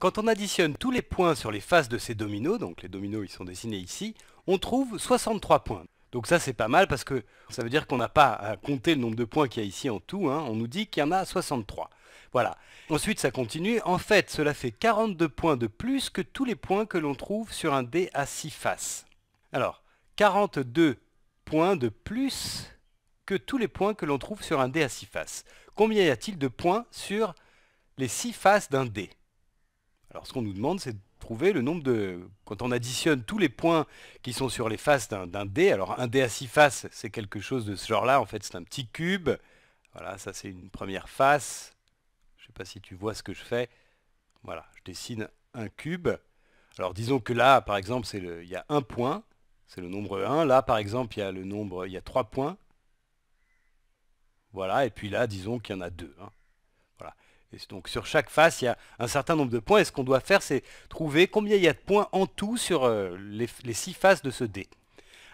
Quand on additionne tous les points sur les faces de ces dominos, donc les dominos ils sont dessinés ici, on trouve 63 points. Donc ça c'est pas mal parce que ça veut dire qu'on n'a pas à compter le nombre de points qu'il y a ici en tout, hein. on nous dit qu'il y en a 63. Voilà. Ensuite ça continue, en fait cela fait 42 points de plus que tous les points que l'on trouve sur un dé à 6 faces. Alors, 42 points de plus que tous les points que l'on trouve sur un dé à 6 faces. Combien y a-t-il de points sur les 6 faces d'un dé alors ce qu'on nous demande, c'est de trouver le nombre de... Quand on additionne tous les points qui sont sur les faces d'un dé, alors un dé à six faces, c'est quelque chose de ce genre-là, en fait c'est un petit cube. Voilà, ça c'est une première face. Je ne sais pas si tu vois ce que je fais. Voilà, je dessine un cube. Alors disons que là, par exemple, le... il y a un point, c'est le nombre 1. Là, par exemple, il y a le nombre, il y a trois points. Voilà, et puis là, disons qu'il y en a deux. Hein. Voilà donc sur chaque face, il y a un certain nombre de points. Et ce qu'on doit faire, c'est trouver combien il y a de points en tout sur euh, les, six faces de ce dé.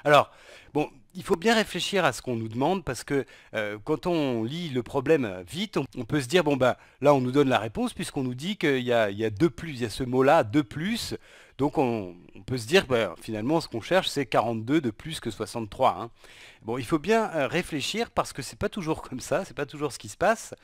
Alors, bon, il faut bien réfléchir à ce qu'on nous demande parce que euh, quand on lit le problème euh, vite, on, peut se dire, bon bah là on nous donne la réponse puisqu'on nous dit qu'il y, a, deux plus, il y a ce mot-là, deux plus, donc on, peut se dire, ben, finalement, ce qu'on cherche, c'est 42 de plus que 63. Hein. Bon, il faut bien euh, réfléchir parce que c'est pas toujours comme ça, c'est pas toujours ce qui se passe.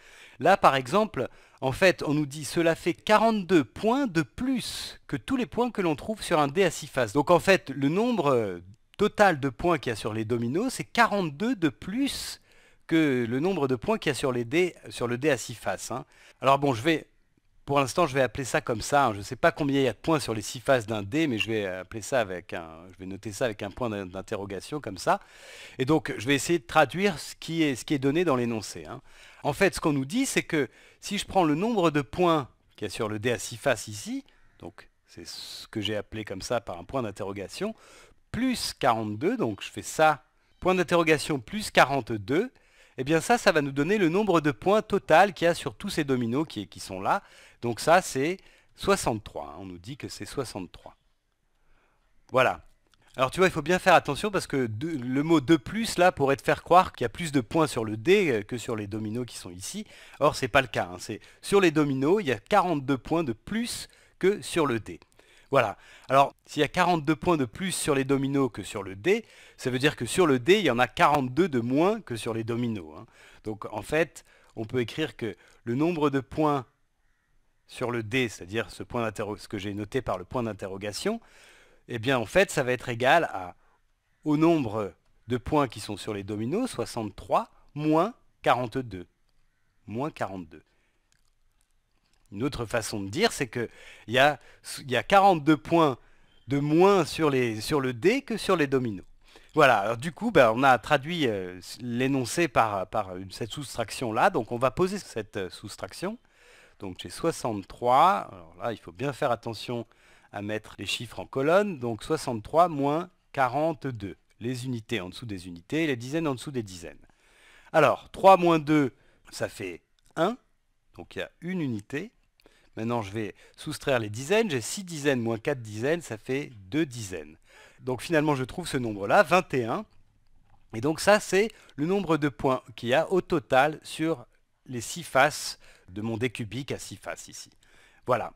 Là, par exemple, en fait, on nous dit cela fait 42 points de plus que tous les points que l'on trouve sur un dé à 6 faces. Donc en fait, le nombre euh, total de points qu'il y a sur les dominos, c'est 42 de plus que le nombre de points qu'il y a sur, les dés, sur le dé à 6 faces. Hein. Alors bon, je vais pour l'instant, je vais appeler ça comme ça. Hein. Je ne sais pas combien il y a de points sur les six faces d'un dé, mais je vais appeler ça avec je vais noter ça avec un point d'interrogation comme ça. Et donc, je vais essayer de traduire ce qui est, ce qui est donné dans l'énoncé. Hein. En fait, ce qu'on nous dit, c'est que si je prends le nombre de points qu'il y a sur le dé à six faces ici, donc c'est ce que j'ai appelé comme ça par un point d'interrogation, plus 42, donc je fais ça, point d'interrogation plus 42, et eh bien ça, ça va nous donner le nombre de points total qu'il y a sur tous ces dominos qui sont là. Donc ça, c'est 63. Hein. On nous dit que c'est 63. Voilà. Alors tu vois, il faut bien faire attention parce que le mot de plus là pourrait te faire croire qu'il y a plus de points sur le D euh, que sur les dominos qui sont ici. Or, ce n'est pas le cas. Hein. C'est sur les dominos, il y a 42 points de plus que sur le D. Voilà. Alors, s'il y a 42 points de plus sur les dominos que sur le D, ça veut dire que sur le D, il y en a 42 de moins que sur les dominos. Hein. Donc en fait, on peut écrire que le nombre de points sur le D, c'est-à-dire ce, point que j'ai noté par le point d'interrogation, eh bien en fait ça va être égal au nombre de points qui sont sur les dominos, 63, moins 42. 42. Une autre façon de dire, c'est qu'il y a, y a 42 points de moins sur, les, sur le D que sur les dominos. Voilà, alors du coup, ben, on a traduit euh, l'énoncé par, cette soustraction-là, donc on va poser cette euh, soustraction. Donc j'ai 63. Alors là, il faut bien faire attention à mettre les chiffres en colonne. Donc 63 moins 42. Les unités en dessous des unités, les dizaines en dessous des dizaines. Alors, 3 moins 2, ça fait 1. Donc il y a une unité. Maintenant, je vais soustraire les dizaines. J'ai 6 dizaines moins 4 dizaines, ça fait 2 dizaines. Donc finalement, je trouve ce nombre-là, 21. Et donc ça, c'est le nombre de points qu'il y a au total sur les 6 faces de mon décubique à 6 faces ici. Voilà.